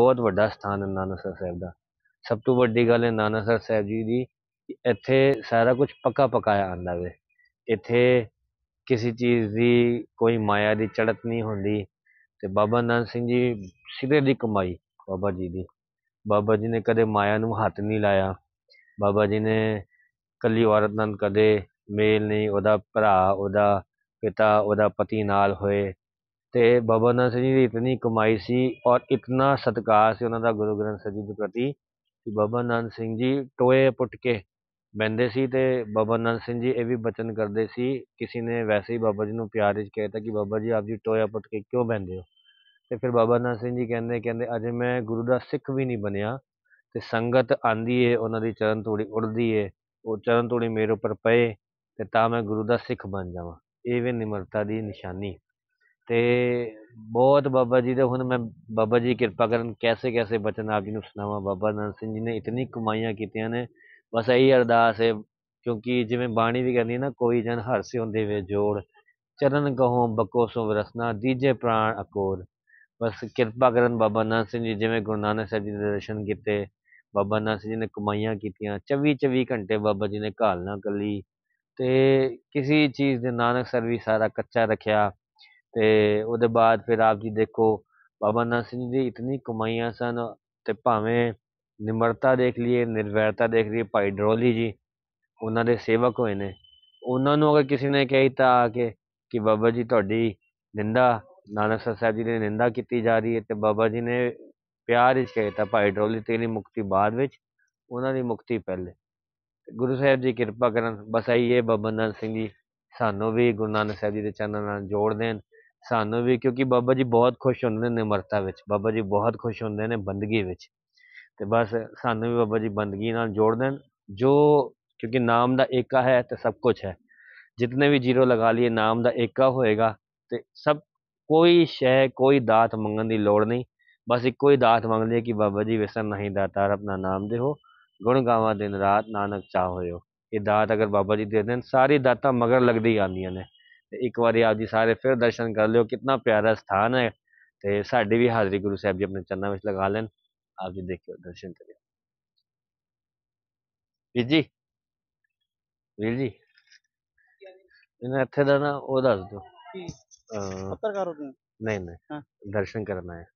ਬਹੁਤ ਵੱਡਾ ਸਥਾਨ ਹੈ ਨਾਨਕਸਰ ਸਾਹਿਬ ਦਾ ਸਭ ਤੋਂ ਵੱਡੀ ਗੱਲ ਹੈ ਨਾਨਕਸਰ ਸਾਹਿਬ ਜੀ ਦੀ ਇੱਥੇ ਸਾਰਾ ਕੁਝ ਪੱਕਾ ਪਕਾਇਆ ਆਂਦਾ ਵੇ ਇੱਥੇ ਕਿਸੇ ਚੀਜ਼ ਦੀ ਕੋਈ ਮਾਇਆ ਦੀ ਚੜਤ ਨਹੀਂ ਹੁੰਦੀ ਤੇ ਬਾਬਾ ਨਾਨਕ ਸਿੰਘ ਜੀ ਸਿੱਧੇ ਦੀ ਕਮਾਈ ਬਾਬਾ ਜੀ ਦੀ ਬਾਬਾ ਜੀ ਨੇ ਕਦੇ ਮਾਇਆ ਨੂੰ ਹੱਥ ਨਹੀਂ ਲਾਇਆ ਬਾਬਾ ਜੀ ਨੇ ਕੱਲੀ ਔਰਤ ਨਾਲ ਕਦੇ ਮੇਲ ਨਹੀਂ ਉਹਦਾ ਭਰਾ ਉਹਦਾ ਪਿਤਾ ਉਹਦਾ ਪਤੀ ਨਾਲ ਹੋਏ ਤੇ ਬਾਬਾ ਨਾਨਕ ਸਿੰਘ ਜੀ ਦੀ ਇਤਨੀ ਕਮਾਈ ਸੀ ਔਰ ਇਤਨਾ ਸਤਕਾਰ ਸੀ ਉਹਨਾਂ ਦਾ ਗੁਰੂ ਗ੍ਰੰਥ ਸਾਹਿਬ ਜੀ ਦੇ ਪ੍ਰਤੀ ਕਿ ਬਾਬਾ ਨਾਨਕ ਸਿੰਘ ਜੀ ਟੋਏ ਪੁੱਟ ਕੇ ਬੰਦੇ ਸੀ ਤੇ ਬਾਬਾ ਨਾਨਕ ਸਿੰਘ ਜੀ ਇਹ ਵੀ ਬਚਨ ਕਰਦੇ ਸੀ ਕਿਸੇ ਨੇ ਵੈਸੇ ਹੀ ਬਾਬਾ ਜੀ ਨੂੰ ਪਿਆਰ ਵਿੱਚ ਕਹਿਤਾ ਕਿ ਬਾਬਾ ਜੀ ਆਪ ਜੀ ਟੋਇਆ ਪੁੱਟ ਕੇ ਕਿਉਂ ਬੰਦੇ ਹੋ ਤੇ ਫਿਰ ਬਾਬਾ ਨਾਨਕ ਸਿੰਘ ਜੀ ਕਹਿੰਦੇ ਕਹਿੰਦੇ ਅਜੇ ਮੈਂ ਗੁਰੂ ਦਾ ਸਿੱਖ ਵੀ ਨਹੀਂ ਬਣਿਆ ਤੇ ਸੰਗਤ ਆਂਦੀ ਏ ਉਹਨਾਂ ਦੀ ਚਰਨ ਤੋੜੀ ਉੜਦੀ ਏ ਉਹ ਚਰਨ ਤੋੜੀ ਮੇਰੇ ਉੱਪਰ ਪਏ ਤੇ ਤਾਂ ਮੈਂ ਗੁਰੂ ਦਾ ਸਿੱਖ ਬਣ ਜਾਵਾਂ ਇਹ ਵੀ ਨਿਮਰਤਾ ਦੀ ਨਿਸ਼ਾਨੀ ਤੇ ਬਹੁਤ ਬਾਬਾ ਜੀ ਦੇ ਹੁਣ ਮੈਂ ਬਾਬਾ ਜੀ ਕਿਰਪਾ ਕਰਨ ਕੈਸੇ ਕੈਸੇ ਬਚਨ ਆਪ ਜੀ ਨੂੰ ਸੁਣਾਵਾ ਬਾਬਾ ਨਾਨਕ ਸਿੰਘ ਜੀ ਨੇ ਇਤਨੀ ਕਮਾਈਆਂ ਕੀਤੀਆਂ ਨੇ ਬਸ ਇਹੀ ਅਰਦਾਸ ਹੈ ਕਿਉਂਕਿ ਜਿਵੇਂ ਬਾਣੀ ਵੀ ਕਹਿੰਦੀ ਨਾ ਕੋਈ ਜਨ ਹਰ ਸੇ ਹੁੰਦੇ ਵੇ ਜੋੜ ਚਰਨ ਕਹੋ ਬਕੋ ਸੋ ਵਿਰਸਨਾ ਦੀਜੇ ਪ੍ਰਾਣ ਅਕੋਰ ਬਸ ਕਿਰਪਾ ਕਰਨ ਬਾਬਾ ਨਾਨਕ ਸਿੰਘ ਜੀ ਜਿਵੇਂ ਗੁਰੂ ਨਾਨਕ ਸਾਹਿਬ ਜੀ ਦੇ ਦਰਸ਼ਨ ਕੀਤੇ ਬਾਬਾ ਨਾਨਕ ਸਿੰਘ ਜੀ ਨੇ ਕਮਾਈਆਂ ਕੀਤੀਆਂ 24 24 ਘੰਟੇ ਬਾਬਾ ਜੀ ਨੇ ਘਾਲ ਨਾ ਕੱਲੀ ਤੇ ਕਿਸੇ ਚੀਜ਼ ਦੇ ਨਾਨਕ ਸਰ ਵੀ ਸਾਰਾ ਕੱਚਾ ਰੱਖਿਆ ਤੇ ਉਹਦੇ ਬਾਅਦ ਫਿਰ ਆਪ ਜੀ ਦੇਖੋ ਬਾਬਾ ਨਾਨਕ ਸਿੰਘ ਜੀ ਇਤਨੀ ਕਮਾਈਆਂ ਸਨ ਤੇ ਭਾਵੇਂ ਨਿਮਰਤਾ ਦੇਖ ਲਈਏ ਨਿਰਵੈਰਤਾ ਦੇਖ ਲਈਏ ਭਾਈ ਡਰੋਲੀ ਜੀ ਉਹਨਾਂ ਦੇ ਸੇਵਕ ਹੋਏ ਨੇ ਉਹਨਾਂ ਨੂੰ ਅਗਰ ਕਿਸੇ ਨੇ ਕਹਿਤਾ ਆ ਕੇ ਕਿ ਬਾਬਾ ਜੀ ਤੁਹਾਡੀ ਨਿੰਦਾ ਨਾਨਕ ਸਾਹਿਬ ਜੀ ਦੀ ਨਿੰਦਾ ਕੀਤੀ ਜਾ ਰਹੀ ਹੈ ਤੇ ਬਾਬਾ ਜੀ ਨੇ ਪਿਆਰ ਹੀ ਕਹਿਤਾ ਭਾਈ ਡਰੋਲੀ ਤੇਰੀ ਮੁਕਤੀ ਬਾਅਦ ਵਿੱਚ ਉਹਨਾਂ ਦੀ ਮੁਕਤੀ ਪਹਿਲੇ ਗੁਰੂ ਸਾਹਿਬ ਜੀ ਕਿਰਪਾ ਕਰਨ ਬਸ ਆਈਏ ਬਾਬਾ ਨਾਨਕ ਸਿੰਘ ਜੀ ਸਾਨੂੰ ਵੀ ਗੁਰੂ ਨਾਨਕ ਸਾਹਿਬ ਜੀ ਦੇ ਚਰਨਾਂ ਨਾਲ ਜੋੜ ਦੇਣ ਸਾਨੂੰ ਵੀ ਕਿਉਂਕਿ ਬਾਬਾ ਜੀ ਬਹੁਤ ਖੁਸ਼ ਹੁੰਦੇ ਨੇ ਨਿਮਰਤਾ ਵਿੱਚ ਬਾਬਾ ਜੀ ਬਹੁਤ ਖੁਸ਼ ਹੁੰਦੇ ਨੇ ਬੰਦਗੀ ਵਿੱਚ ਤੇ ਬਸ ਸਾਨੂੰ ਵੀ ਬਾਬਾ ਜੀ ਬੰਦਗੀ ਨਾਲ ਜੋੜ ਦੇਣ ਜੋ ਕਿਉਂਕਿ ਨਾਮ ਦਾ ਏਕਾ ਹੈ ਤੇ ਸਭ ਕੁਝ ਹੈ ਜਿੰਨੇ ਵੀ ਜ਼ੀਰੋ ਲਗਾ ਲਈਏ ਨਾਮ ਦਾ ਏਕਾ ਹੋਏਗਾ ਤੇ ਸਭ ਕੋਈ ਸ਼ੈ ਕੋਈ ਦਾਤ ਮੰਗਣ ਦੀ ਲੋੜ ਨਹੀਂ ਬਸ ਇੱਕੋ ਹੀ ਦਾਤ ਮੰਗ ਲਈਏ ਕਿ ਬਾਬਾ ਜੀ ਵਿਸਰ ਨਹੀਂ ਦਾਤਾਰ ਆਪਣਾ ਨਾਮ ਦੇ ਹੋ ਗੁਣ ਗਾਵਾਂ ਦਿਨ ਰਾਤ ਨਾਨਕ ਚਾਹ ਹੋਇਓ ਇਹ ਦਾਤ ਅਗਰ ਬਾਬਾ ਜੀ ਦੇ ਦੇਣ ਸਾਰੀ ਦਾਤਾਂ ਮਗਰ ਲੱਗਦੀ ਆਂਦੀਆਂ ਨੇ ਤੇ ਇੱਕ ਵਾਰੀ ਆਪ ਜੀ ਸਾਰੇ ਫਿਰ ਦਰਸ਼ਨ ਕਰ ਲਿਓ ਕਿੰਨਾ ਪਿਆਰਾ ਸਥਾਨ ਹੈ ਤੇ ਸਾਡੇ ਵੀ ਹਾਜ਼ਰੀ ਗੁਰੂ ਸਾਹਿਬ ਜੀ ਆਪਣੇ ਚੰਨਾਂ ਵਿੱਚ ਲਗਾ ਲੈਣ ਆਪ ਜੀ ਦੇਖਿਓ ਦਰਸ਼ਨ ਕਰਿਓ ਵੀਰ ਜੀ ਵੀਰ ਜੀ ਇਹਨਾਂ ਇੱਥੇ ਦਾ ਨਾ ਉਹ ਦੱਸ ਦਿਓ ਪੱਤਰਕਾਰ ਹੋ ਨਹੀਂ ਨਹੀਂ ਦਰਸ਼ਨ ਕਰਨਾ ਹੈ